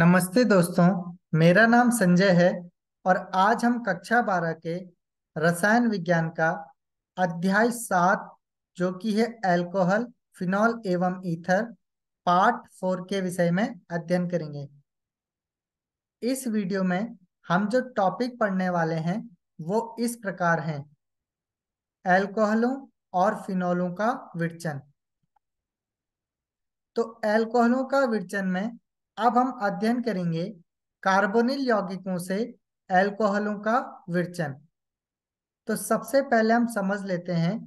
नमस्ते दोस्तों मेरा नाम संजय है और आज हम कक्षा बारह के रसायन विज्ञान का अध्याय सात जो कि है अल्कोहल फिनॉल एवं ईथर पार्ट फोर के विषय में अध्ययन करेंगे इस वीडियो में हम जो टॉपिक पढ़ने वाले हैं वो इस प्रकार हैं अल्कोहलों और फिनॉलों का विरचन तो अल्कोहलों का विरचन में अब हम अध्ययन करेंगे कार्बोनिल यौगिकों से एल्कोहलों का विरचन तो सबसे पहले हम समझ लेते हैं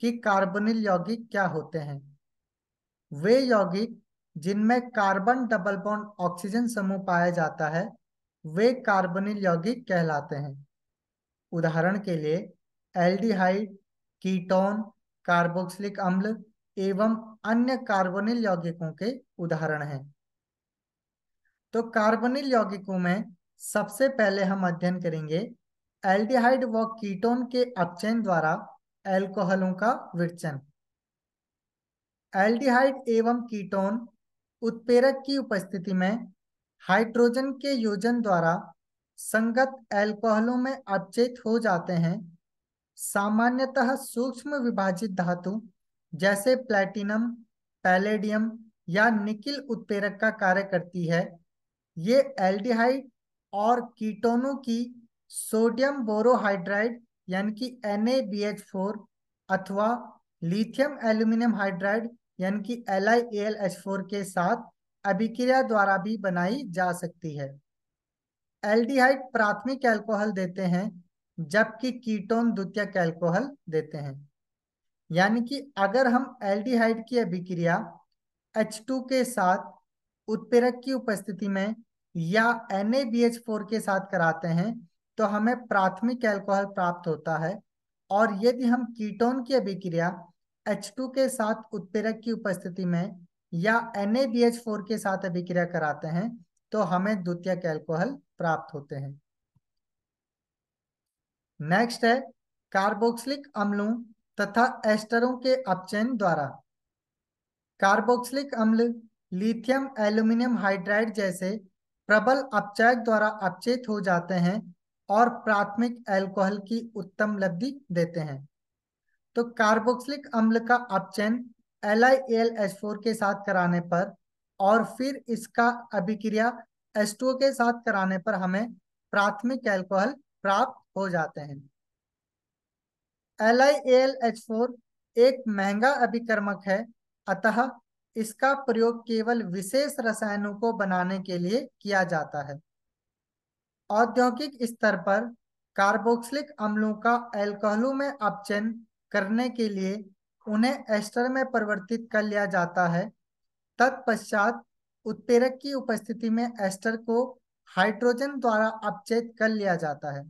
कि कार्बोनिल यौगिक क्या होते हैं वे यौगिक जिनमें कार्बन डबल बॉन्ड ऑक्सीजन समूह पाया जाता है वे कार्बोनिल यौगिक कहलाते हैं उदाहरण के लिए एल्डिहाइड कीटोन कार्बोक्सिलिक अम्ल एवं अन्य कार्बोनिल यौगिकों के उदाहरण हैं तो कार्बनिल यौगिकों में सबसे पहले हम अध्ययन करेंगे एल्डिहाइड व कीटोन के अपचयन द्वारा एल्कोहलों का विरचन एल्डिहाइड एवं कीटोन उत्पेरक की उपस्थिति में हाइड्रोजन के योजन द्वारा संगत एल्कोहलों में अपचयित हो जाते हैं सामान्यतः सूक्ष्म विभाजित धातु जैसे प्लेटिनम पैलेडियम या निकिल उत्पेरक का कार्य करती है ये एल्डिहाइड और कीटोनों की सोडियम बोरोहाइड्राइड यानी कि एन अथवा लिथियम एल्यूमिनियम हाइड्राइड यानी कि फोर के साथ अभिक्रिया द्वारा भी बनाई जा सकती है एल्डिहाइड प्राथमिक एल्कोहल देते हैं जबकि कीटोन द्वितीय एल्कोहल देते हैं यानी कि अगर हम एल्डिहाइड की अभिक्रिया H2 के साथ उत्पेरक की उपस्थिति में या एन के साथ कराते हैं तो हमें प्राथमिक एल्कोहल प्राप्त होता है और यदि हम कीटोन की अभिक्रिया एच के साथ उत्प्रेरक की उपस्थिति में या एन के साथ अभिक्रिया कराते हैं तो हमें द्वितीय एल्कोहल प्राप्त होते हैं नेक्स्ट है कार्बोक्सिलिक अम्लों तथा एस्टरों के अपचयन द्वारा कार्बोक्सिलिक अम्ल लिथियम एल्यूमिनियम हाइड्राइड जैसे प्रबल अपचयक द्वारा अपचेत हो जाते हैं और प्राथमिक अल्कोहल की उत्तम लब्धि देते हैं तो कार्बोक्सिलिक अम्ल का अपचयन एल के साथ कराने पर और फिर इसका अभिक्रिया एस के साथ कराने पर हमें प्राथमिक अल्कोहल प्राप्त हो जाते हैं एल एक महंगा अभिक्रमक है अतः इसका प्रयोग केवल विशेष रसायनों को बनाने के लिए किया जाता है औद्योगिक स्तर पर कार्बोक्सिलिक अम्लों का एल्कोहलों में अपचयन करने के लिए उन्हें एस्टर में परिवर्तित कर लिया जाता है तत्पश्चात उत्पेरक की उपस्थिति में एस्टर को हाइड्रोजन द्वारा अपचयित कर लिया जाता है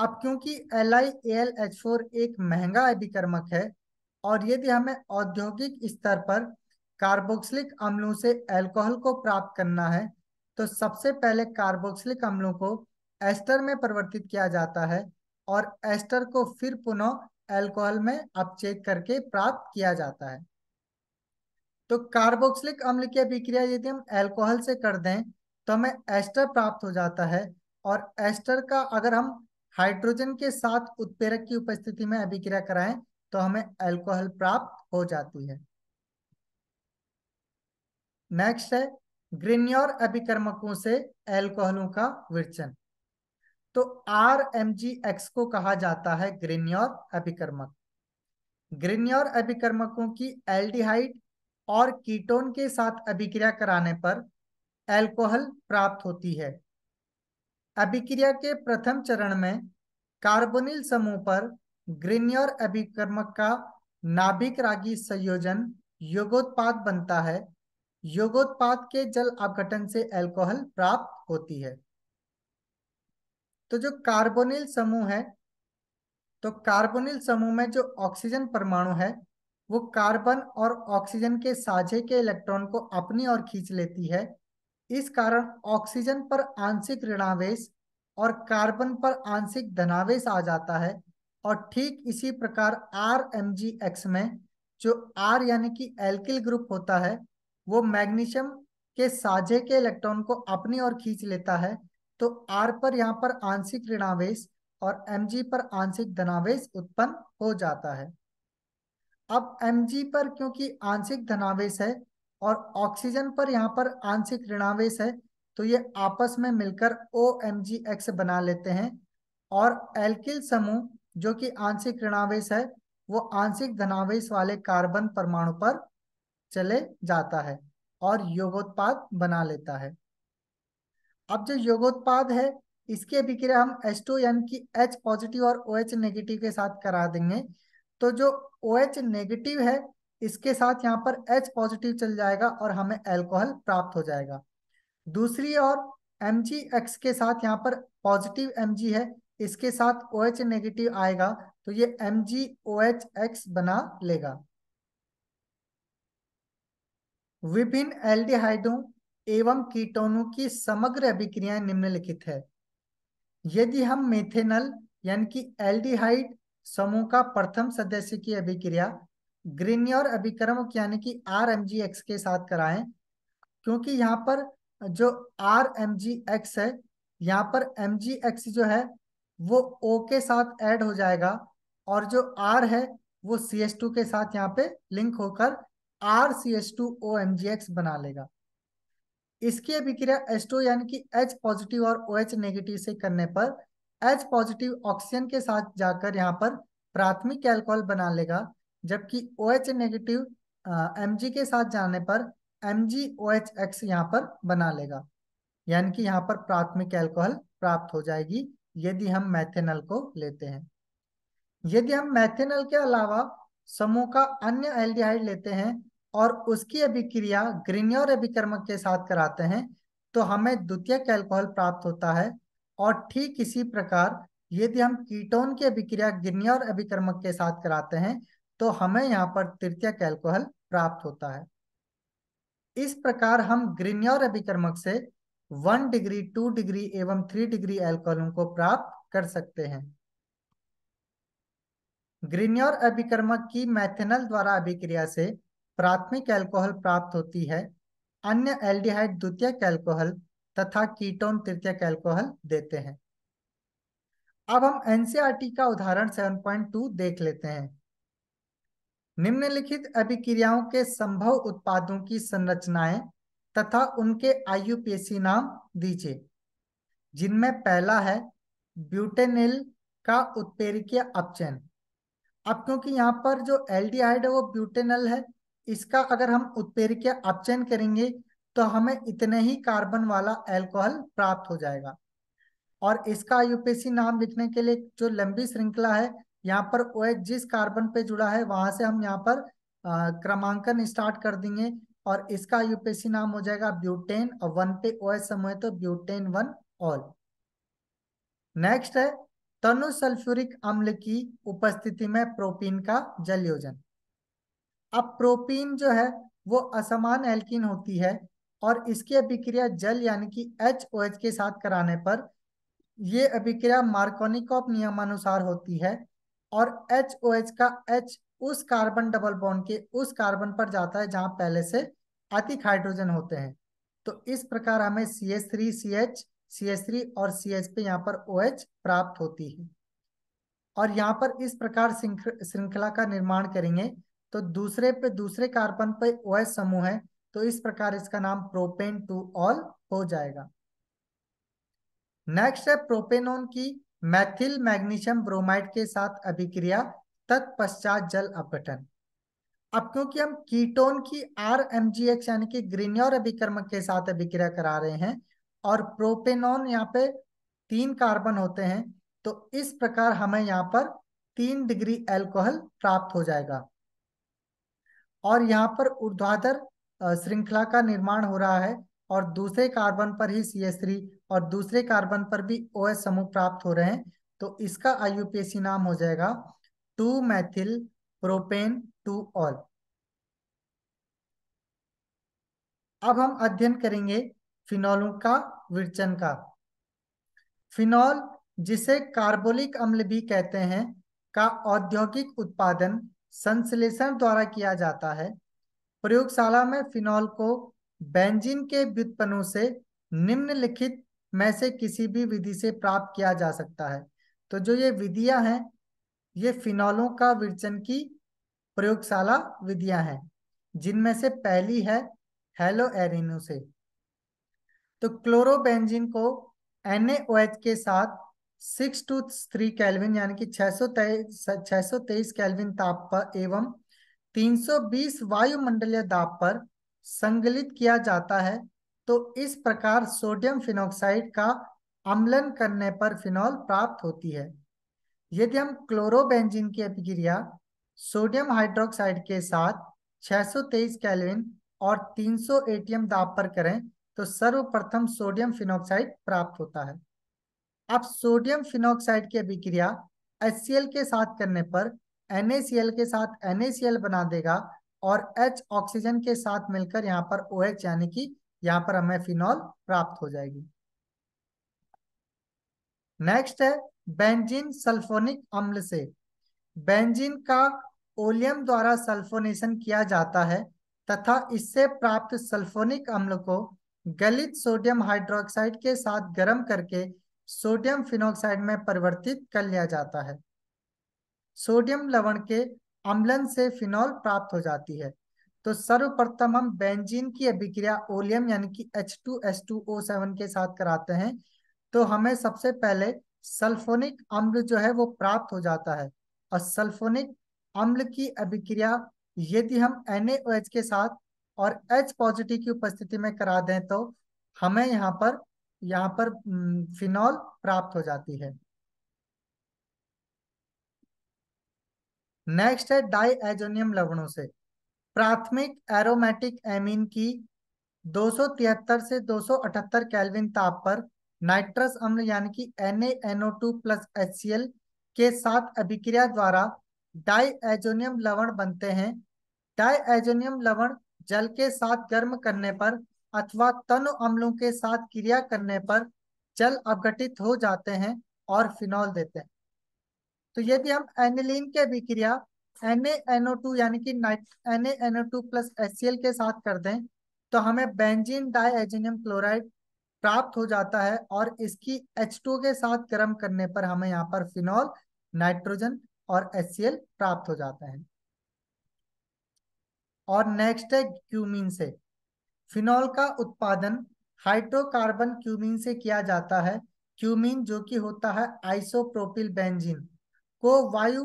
अब क्योंकि L I L H four एक महंगा अभिकर्मक है और यदि हमें औद्योगिक स्तर पर कार्बोक्सिलिक अम्लों से अल्कोहल को प्राप्त करना है तो सबसे पहले कार्बोक्सिलिक अम्लों को एस्टर में परिवर्तित किया जाता है और एस्टर को फिर पुनः अल्कोहल में अपचेक करके प्राप्त किया जाता है तो कार्बोक्सिलिक अम्ल की अभिक्रिया यदि हम अल्कोहल से कर दें तो हमें एस्टर प्राप्त हो जाता है और एस्टर का अगर हम हाइड्रोजन के साथ उत्प्रेरक की उपस्थिति में अभिक्रिया कराएं तो हमें अल्कोहल प्राप्त हो जाती है नेक्स्ट है ग्रेन्योर अभिकर्मकों से एल्कोहलों का विरचन तो आर एम जी एक्स को कहा जाता है ग्रेन्योर अभिकर्मक ग्रेन्योर अभिकर्मकों की एल्डिहाइड और कीटोन के साथ अभिक्रिया कराने पर एल्कोहल प्राप्त होती है अभिक्रिया के प्रथम चरण में कार्बोनिल समूह पर ग्रेन्योर अभिकर्मक का नाभिक रागी संयोजन योगोत्पाद बनता है योगोत्पाद के जल अपघटन से अल्कोहल प्राप्त होती है तो जो कार्बोनिल समूह है तो कार्बोनिल समूह में जो ऑक्सीजन परमाणु है वो कार्बन और ऑक्सीजन के साझे के इलेक्ट्रॉन को अपनी ओर खींच लेती है इस कारण ऑक्सीजन पर आंशिक ऋणावेश और कार्बन पर आंशिक धनावेश आ जाता है और ठीक इसी प्रकार आर एम जी एक्स में जो आर यानी कि एल्किल ग्रुप होता है वो मैग्नीशियम के साझे के इलेक्ट्रॉन को अपनी ओर खींच लेता है तो आर पर यहाँ पर आंशिक ऋणावेश और एम पर आंशिक धनावेश उत्पन्न हो जाता है अब एम पर क्योंकि आंशिक धनावेश है और ऑक्सीजन पर यहाँ पर आंशिक ऋणावेश है तो ये आपस में मिलकर ओ एम जी एक्स बना लेते हैं और एल्किल समूह जो कि आंशिक ऋणावेश है वो आंशिक धनावेश वाले कार्बन परमाणु पर चले जाता है और योगोत्पाद बना लेता है अब जो योगोत्पाद है इसके अभिक्रिया हम टू यानी कि एच पॉजिटिव और OH नेगेटिव के साथ करा देंगे तो जो ओ OH नेगेटिव है इसके साथ यहाँ पर एच पॉजिटिव चल जाएगा और हमें एल्कोहल प्राप्त हो जाएगा दूसरी और एम जी एक्स के साथ यहाँ पर पॉजिटिव एम जी है इसके साथ ओ OH नेगेटिव आएगा तो ये M G O H X बना लेगा विभिन्न एल्डिहाइडों एवं कीटोनों की समग्र अभिक्रियाएं निम्नलिखित है यदि हम मेथेनल यानी कि एल्डिहाइड समूह का प्रथम सदस्य की अभिक्रिया ग्रीनियर अभिक्रम यानी कि आर एम जी एक्स के साथ कराएं क्योंकि यहाँ पर जो आर एम जी एक्स है यहाँ पर एम जी एक्स जो है वो ओ के साथ ऐड हो जाएगा और जो आर है वो सी एस टू के साथ यहाँ पे लिंक होकर R C S two O M G X बना लेगा इसकी अभिक्रिया एस टू यानी कि एच पॉजिटिव और ओ एच नेगेटिव से करने पर एच पॉजिटिव ऑक्सीजन के साथ जाकर यहाँ पर प्राथमिक एल्कोहल बना लेगा जबकि O H negative M G के साथ जाने पर M G O H X यहाँ पर बना लेगा यानी कि यहाँ पर प्राथमिक एल्कोहल प्राप्त हो जाएगी यदि हम मैथेनल को लेते हैं यदि हम मैथेनल के अलावा समूह का अन्य एल्डिहाइड लेते हैं और उसकी अभिक्रिया ग्रीन्योर अभिक्रमक के साथ कराते हैं तो हमें द्वितीय अल्कोहल प्राप्त होता है और ठीक इसी प्रकार यदि हम कीटोन की अभिक्रिया ग्रीन्योर अभिक्रमक के साथ कराते हैं तो हमें यहाँ पर तृतीय कैल्कोहल प्राप्त होता है इस प्रकार हम ग्रीन्योर अभिक्रमक से वन डिग्री टू डिग्री एवं थ्री डिग्री एल्कोहलों को प्राप्त कर सकते हैं ग्रीन्योर अभिक्रमक की मैथेनल द्वारा अभिक्रिया से प्राथमिक एल्कोहल प्राप्त होती है अन्य एल्डिहाइड द्वितीय कैल्कोहल तथा कीटोन तृतीय कैल्कोहल देते हैं अब हम एनसीआरटी e का उदाहरण 7.2 देख लेते हैं निम्नलिखित अभिक्रियाओं के संभव उत्पादों की संरचनाएं तथा उनके आईयूपीएसी नाम दीजिए जिनमें पहला है ब्यूटेनिल का उत्पेरिकीय अपचयन अब क्योंकि यहाँ पर जो एल्डिहाइड है वो ब्यूटेनल है इसका अगर हम उत्प्रेरक अपचयन करेंगे तो हमें इतने ही कार्बन वाला एल्कोहल प्राप्त हो जाएगा और इसका यूपीसी नाम लिखने के लिए जो लंबी श्रृंखला है यहाँ पर ओ जिस कार्बन पे जुड़ा है वहां से हम यहाँ पर क्रमांकन स्टार्ट कर देंगे और इसका यूपीसी नाम हो जाएगा ब्यूटेन और वन पे ओ एच समूह तो ब्यूटेन वन ऑल नेक्स्ट है तनु सल्फ्यूरिक अम्ल की उपस्थिति में प्रोटीन का जल योजन अब प्रोपीन जो है वो असमान एल्किन होती है और इसकी अभिक्रिया जल यानी कि एच ओ एच के साथ कराने पर ये अभिक्रिया मार्कोनिकॉप नियमानुसार होती है और एच ओ एच का एच उस कार्बन डबल बॉन्ड के उस कार्बन पर जाता है जहां पहले से अतिक हाइड्रोजन होते हैं तो इस प्रकार हमें C S three C H C S three और सी एच पे यहाँ पर ओ एच प्राप्त होती है और यहाँ पर इस प्रकार श्रृंखला का निर्माण करेंगे तो दूसरे पे दूसरे कार्बन पे ओ समूह है तो इस प्रकार इसका नाम प्रोपेन टू ऑल हो जाएगा नेक्स्ट है प्रोपेनोन की मैथिल मैग्नीशियम ब्रोमाइड के साथ अभिक्रिया तत्पश्चात जल अपघटन अब क्योंकि हम कीटोन की आर एम जी एक्स यानी कि ग्रीन्योर अभिक्रम के साथ अभिक्रिया करा रहे हैं और प्रोपेनोन यहाँ पे तीन कार्बन होते हैं तो इस प्रकार हमें यहाँ पर तीन डिग्री एल्कोहल प्राप्त हो जाएगा और यहाँ पर ऊर्ध्वाधर श्रृंखला का निर्माण हो रहा है और दूसरे कार्बन पर ही सी एस थ्री और दूसरे कार्बन पर भी ओ एस समूह प्राप्त हो रहे हैं तो इसका आई नाम हो जाएगा two methyl propane two ol अब हम अध्ययन करेंगे फिनॉलों का विरचन का फिनॉल जिसे कार्बोलिक अम्ल भी कहते हैं का औद्योगिक उत्पादन संश्लेषण द्वारा किया जाता है प्रयोगशाला में फिनॉल को बेंजीन के व्युत्पन्नों से निम्नलिखित में से किसी भी विधि से प्राप्त किया जा सकता है तो जो ये विधियां हैं ये फिनॉलों का विरचन की प्रयोगशाला विधियां हैं जिनमें से पहली है हेलो एरिनो से तो क्लोरोबेंजीन को एनएओएच के साथ सिक्स टू थ्री कैलविन यानी कि छह सौ तेईस कैलविन ताप पर एवं 320 वायुमंडलीय दाब पर संगलित किया जाता है तो इस प्रकार सोडियम फिनोक्साइड का अम्लन करने पर फिनॉल प्राप्त होती है यदि हम क्लोरोबेंजीन की अभिक्रिया सोडियम हाइड्रोक्साइड के साथ 623 केल्विन और 300 एटीएम दाब पर करें तो सर्वप्रथम सोडियम फिनोक्साइड प्राप्त होता है अब सोडियम फिनोक्साइड की अभिक्रिया एच के साथ करने पर NaCl के साथ NaCl बना देगा और H ऑक्सीजन के साथ मिलकर यहाँ पर OH यानी कि यहाँ पर हमें फिनॉल प्राप्त हो जाएगी नेक्स्ट है बेंजीन सल्फोनिक अम्ल से बेंजीन का ओलियम द्वारा सल्फोनेशन किया जाता है तथा इससे प्राप्त सल्फोनिक अम्ल को गलित सोडियम हाइड्रोक्साइड के साथ गर्म करके सोडियम फिनोक्साइड में परिवर्तित कर लिया जाता है सोडियम लवण के अम्लन से फिनॉल प्राप्त हो जाती है तो सर्वप्रथम हम बेंजीन की अभिक्रिया ओलियम यानी कि H2S2O7 के साथ कराते हैं तो हमें सबसे पहले सल्फोनिक अम्ल जो है वो प्राप्त हो जाता है और सल्फोनिक अम्ल की अभिक्रिया यदि हम NaOH के साथ और H पॉजिटिव की उपस्थिति में करा दें तो हमें यहाँ पर यहाँ पर फिनॉल प्राप्त हो जाती है नेक्स्ट है डाई एजोनियम लवणों से प्राथमिक एरोमेटिक एमीन की 273 से 278 केल्विन ताप पर नाइट्रस अम्ल यानी कि NaNO2 HCl के साथ अभिक्रिया द्वारा डाई एजोनियम लवण बनते हैं डाई एजोनियम लवण जल के साथ गर्म करने पर अथवा तनु अम्लों के साथ क्रिया करने पर जल अवघटित हो जाते हैं और फिनॉल देते हैं तो यदि हम एनिलीन एन अभिक्रिया NaNO2 यानी कि NaNO2 प्लस HCl के साथ कर दें तो हमें बेंजीन डाइएजिनियम क्लोराइड प्राप्त हो जाता है और इसकी टू के साथ गर्म करने पर हमें यहाँ पर फिनॉल नाइट्रोजन और HCl प्राप्त हो जाते हैं और नेक्स्ट है क्यूमिन से फिनॉल का उत्पादन हाइड्रोकार्बन क्यूमिन से किया जाता है क्यूमिन जो कि होता है आइसोप्रोपिल बेंजीन को वायु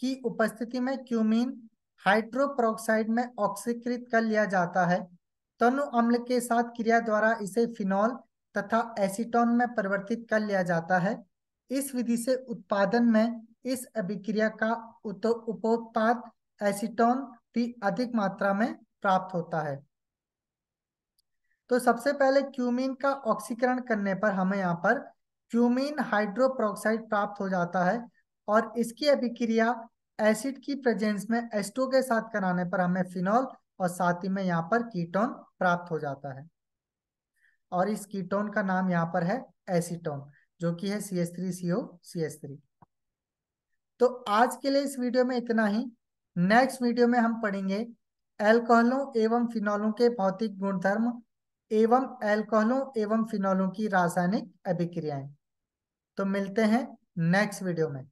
की उपस्थिति में क्यूमिन हाइड्रोप्रोक्साइड में ऑक्सीकृत कर लिया जाता है तनु अम्ल के साथ क्रिया द्वारा इसे फिनॉल तथा एसीटोन में परिवर्तित कर लिया जाता है इस विधि से उत्पादन में इस अभिक्रिया का उपोत्पाद एसीटोन भी अधिक मात्रा में प्राप्त होता है तो सबसे पहले क्यूमिन का ऑक्सीकरण करने पर हमें यहाँ पर क्यूमिन हाइड्रोप्रोक्साइड प्राप्त हो जाता है और इसकी अभिक्रिया एसिड की प्रेजेंस में एस्टो के साथ कराने पर हमें फिनॉल और साथ ही में यहाँ पर कीटोन प्राप्त हो जाता है और इस कीटोन का नाम यहाँ पर है एसिटोन जो कि है C S three C O C S three तो आज के लिए इस वीडियो में इतना ही नेक्स्ट वीडियो में हम पढ़ेंगे एल्कोहलों एवं फिनॉलों के भौतिक गुणधर्म एवं एल्कोहलों एवं फिनोलों की रासायनिक अभिक्रियाएं तो मिलते हैं नेक्स्ट वीडियो में